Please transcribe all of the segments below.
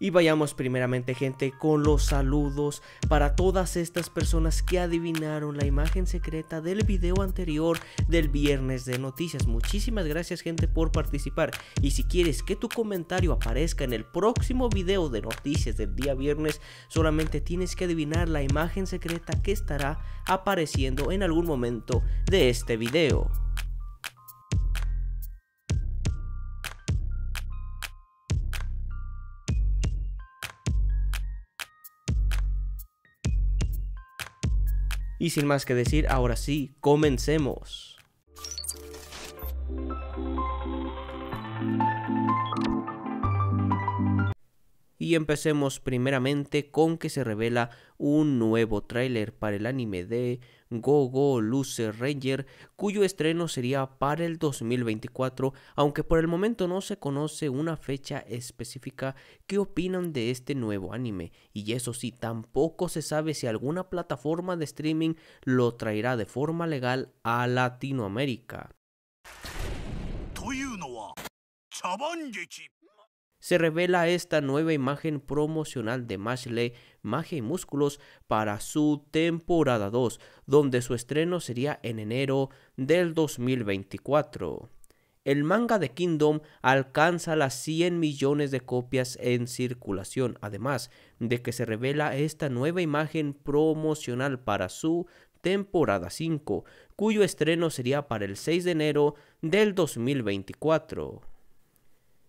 Y vayamos primeramente gente con los saludos para todas estas personas que adivinaron la imagen secreta del video anterior del viernes de noticias. Muchísimas gracias gente por participar y si quieres que tu comentario aparezca en el próximo video de noticias del día viernes, solamente tienes que adivinar la imagen secreta que estará apareciendo en algún momento de este video. Y sin más que decir, ahora sí, comencemos. Y empecemos primeramente con que se revela un nuevo tráiler para el anime de Go Go Luce Ranger, cuyo estreno sería para el 2024, aunque por el momento no se conoce una fecha específica. ¿Qué opinan de este nuevo anime? Y eso sí, tampoco se sabe si alguna plataforma de streaming lo traerá de forma legal a Latinoamérica se revela esta nueva imagen promocional de Mashley, Magia y Músculos para su temporada 2, donde su estreno sería en enero del 2024. El manga de Kingdom alcanza las 100 millones de copias en circulación, además de que se revela esta nueva imagen promocional para su temporada 5, cuyo estreno sería para el 6 de enero del 2024.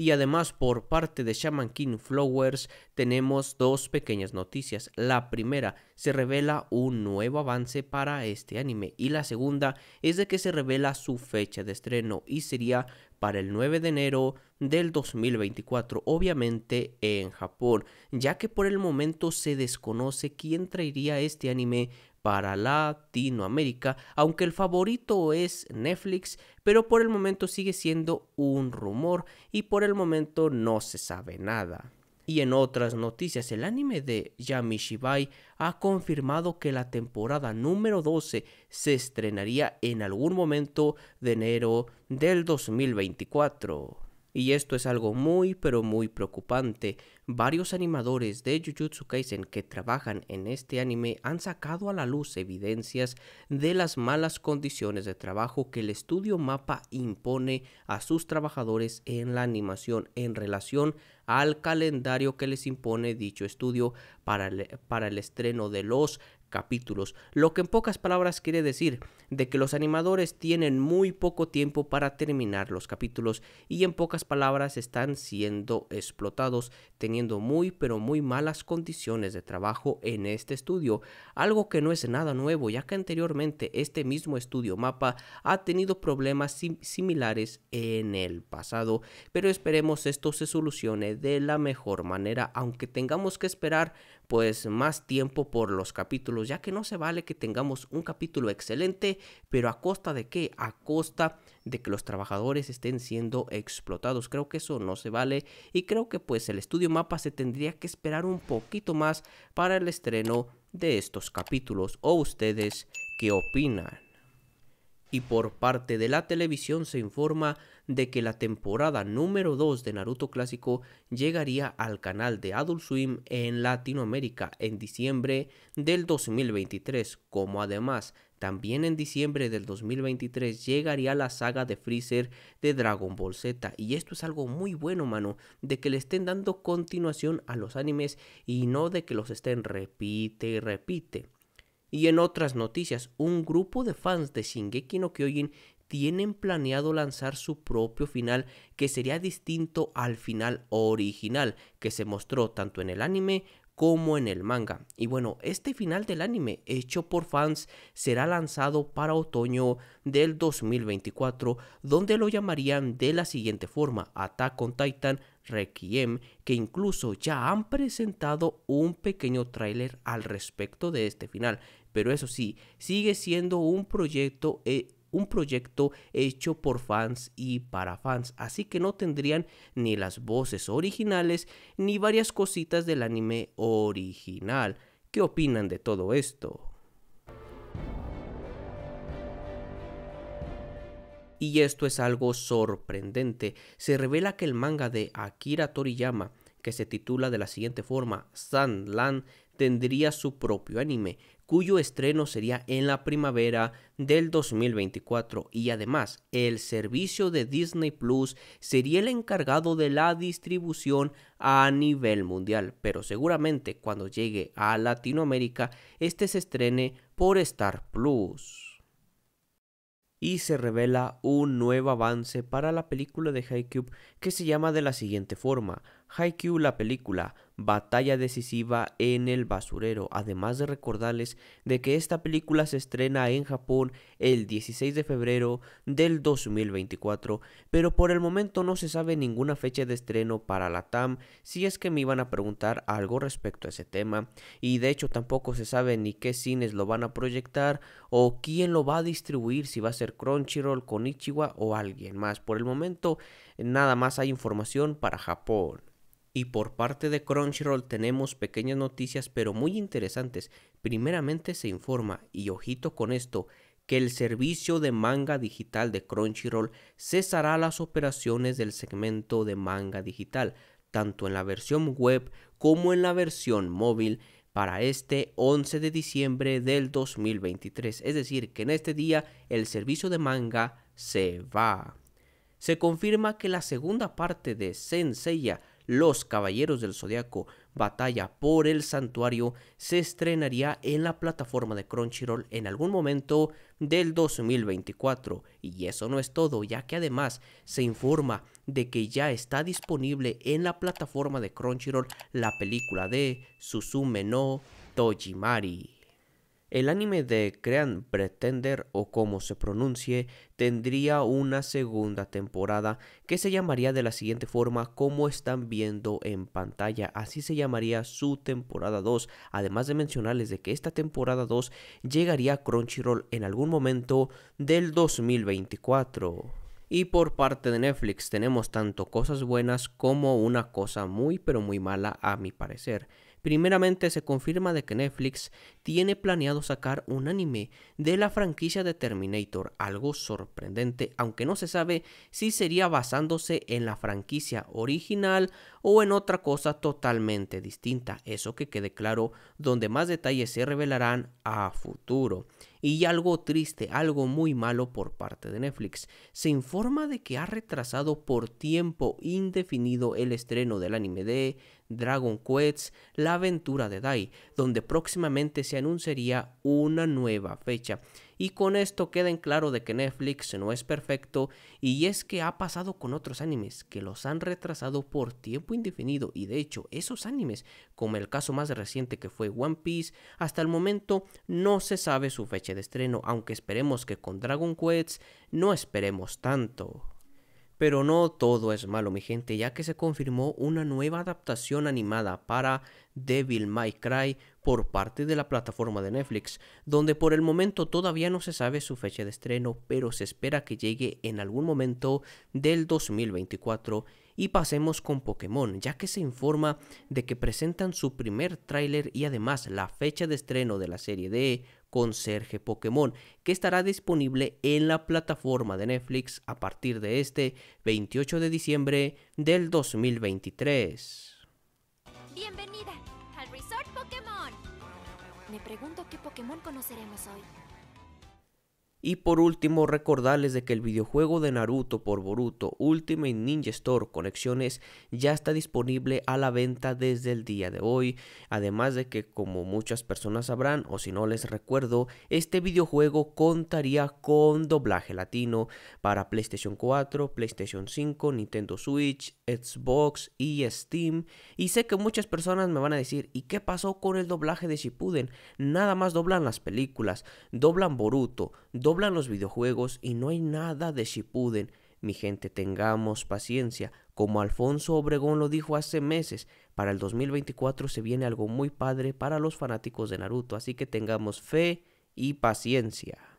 Y además por parte de Shaman King Flowers tenemos dos pequeñas noticias. La primera, se revela un nuevo avance para este anime. Y la segunda es de que se revela su fecha de estreno y sería para el 9 de enero del 2024, obviamente en Japón, ya que por el momento se desconoce quién traería este anime para Latinoamérica, aunque el favorito es Netflix, pero por el momento sigue siendo un rumor y por el momento no se sabe nada. Y en otras noticias, el anime de Yamishibai ha confirmado que la temporada número 12 se estrenaría en algún momento de enero del 2024. Y esto es algo muy pero muy preocupante, Varios animadores de Jujutsu Kaisen que trabajan en este anime han sacado a la luz evidencias de las malas condiciones de trabajo que el estudio Mapa impone a sus trabajadores en la animación en relación al calendario que les impone dicho estudio para el, para el estreno de los capítulos, lo que en pocas palabras quiere decir de que los animadores tienen muy poco tiempo para terminar los capítulos y en pocas palabras están siendo explotados teniendo muy pero muy malas condiciones de trabajo en este estudio, algo que no es nada nuevo ya que anteriormente este mismo estudio mapa ha tenido problemas similares en el pasado, pero esperemos esto se solucione de la mejor manera aunque tengamos que esperar pues más tiempo por los capítulos ya que no se vale que tengamos un capítulo excelente, pero a costa de qué? A costa de que los trabajadores estén siendo explotados. Creo que eso no se vale y creo que pues el estudio mapa se tendría que esperar un poquito más para el estreno de estos capítulos. ¿O ustedes qué opinan? Y por parte de la televisión se informa de que la temporada número 2 de Naruto Clásico llegaría al canal de Adult Swim en Latinoamérica en diciembre del 2023, como además también en diciembre del 2023 llegaría la saga de Freezer de Dragon Ball Z. Y esto es algo muy bueno, mano, de que le estén dando continuación a los animes y no de que los estén repite y repite. Y en otras noticias, un grupo de fans de Shingeki no Kyojin tienen planeado lanzar su propio final que sería distinto al final original que se mostró tanto en el anime como en el manga. Y bueno, este final del anime hecho por fans será lanzado para otoño del 2024, donde lo llamarían de la siguiente forma, Attack on Titan Requiem, que incluso ya han presentado un pequeño tráiler al respecto de este final. Pero eso sí, sigue siendo un proyecto eh, un proyecto hecho por fans y para fans, así que no tendrían ni las voces originales ni varias cositas del anime original. ¿Qué opinan de todo esto? Y esto es algo sorprendente. Se revela que el manga de Akira Toriyama, que se titula de la siguiente forma, Sandland, tendría su propio anime, cuyo estreno sería en la primavera del 2024 y además el servicio de Disney Plus sería el encargado de la distribución a nivel mundial, pero seguramente cuando llegue a Latinoamérica este se estrene por Star Plus y se revela un nuevo avance para la película de Haikyuu que se llama de la siguiente forma. Haikyuu la película batalla decisiva en el basurero, además de recordarles de que esta película se estrena en Japón el 16 de febrero del 2024, pero por el momento no se sabe ninguna fecha de estreno para la TAM, si es que me iban a preguntar algo respecto a ese tema, y de hecho tampoco se sabe ni qué cines lo van a proyectar o quién lo va a distribuir, si va a ser Crunchyroll, Konichiwa o alguien más. Por el momento nada más hay información para Japón. Y por parte de Crunchyroll tenemos pequeñas noticias pero muy interesantes. Primeramente se informa, y ojito con esto, que el servicio de manga digital de Crunchyroll cesará las operaciones del segmento de manga digital, tanto en la versión web como en la versión móvil para este 11 de diciembre del 2023. Es decir, que en este día el servicio de manga se va. Se confirma que la segunda parte de Senseiya los Caballeros del Zodiaco Batalla por el Santuario se estrenaría en la plataforma de Crunchyroll en algún momento del 2024. Y eso no es todo, ya que además se informa de que ya está disponible en la plataforma de Crunchyroll la película de Susume no Tojimari. El anime de Crean Pretender o como se pronuncie tendría una segunda temporada que se llamaría de la siguiente forma como están viendo en pantalla. Así se llamaría su temporada 2. Además de mencionarles de que esta temporada 2 llegaría a Crunchyroll en algún momento del 2024. Y por parte de Netflix tenemos tanto cosas buenas como una cosa muy pero muy mala a mi parecer. Primeramente se confirma de que Netflix tiene planeado sacar un anime de la franquicia de Terminator, algo sorprendente, aunque no se sabe si sería basándose en la franquicia original o en otra cosa totalmente distinta, eso que quede claro, donde más detalles se revelarán a futuro. Y algo triste, algo muy malo por parte de Netflix. Se informa de que ha retrasado por tiempo indefinido el estreno del anime de Dragon Quest, La aventura de Dai, donde próximamente se anunciaría una nueva fecha. Y con esto queda en claro de que Netflix no es perfecto y es que ha pasado con otros animes que los han retrasado por tiempo indefinido y de hecho esos animes, como el caso más reciente que fue One Piece, hasta el momento no se sabe su fecha de estreno, aunque esperemos que con Dragon Quest no esperemos tanto. Pero no todo es malo, mi gente, ya que se confirmó una nueva adaptación animada para Devil May Cry por parte de la plataforma de Netflix, donde por el momento todavía no se sabe su fecha de estreno, pero se espera que llegue en algún momento del 2024. Y pasemos con Pokémon, ya que se informa de que presentan su primer tráiler y además la fecha de estreno de la serie de con Serge Pokémon, que estará disponible en la plataforma de Netflix a partir de este 28 de diciembre del 2023. Bienvenida al Resort Pokémon. Me pregunto qué Pokémon conoceremos hoy. Y por último, recordarles de que el videojuego de Naruto por Boruto Ultimate Ninja Store Conexiones ya está disponible a la venta desde el día de hoy. Además de que, como muchas personas sabrán, o si no les recuerdo, este videojuego contaría con doblaje latino para PlayStation 4, PlayStation 5, Nintendo Switch, Xbox y Steam. Y sé que muchas personas me van a decir, ¿y qué pasó con el doblaje de Shippuden? Nada más doblan las películas, doblan Boruto, doblan doblan los videojuegos y no hay nada de Shippuden. Mi gente, tengamos paciencia. Como Alfonso Obregón lo dijo hace meses, para el 2024 se viene algo muy padre para los fanáticos de Naruto, así que tengamos fe y paciencia.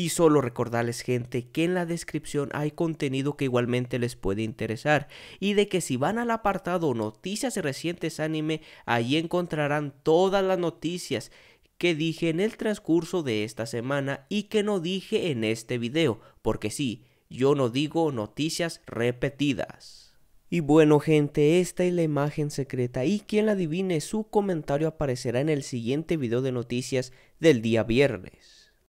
Y solo recordarles gente que en la descripción hay contenido que igualmente les puede interesar y de que si van al apartado noticias recientes anime, ahí encontrarán todas las noticias que dije en el transcurso de esta semana y que no dije en este video, porque sí, yo no digo noticias repetidas. Y bueno gente, esta es la imagen secreta y quien la adivine su comentario aparecerá en el siguiente video de noticias del día viernes.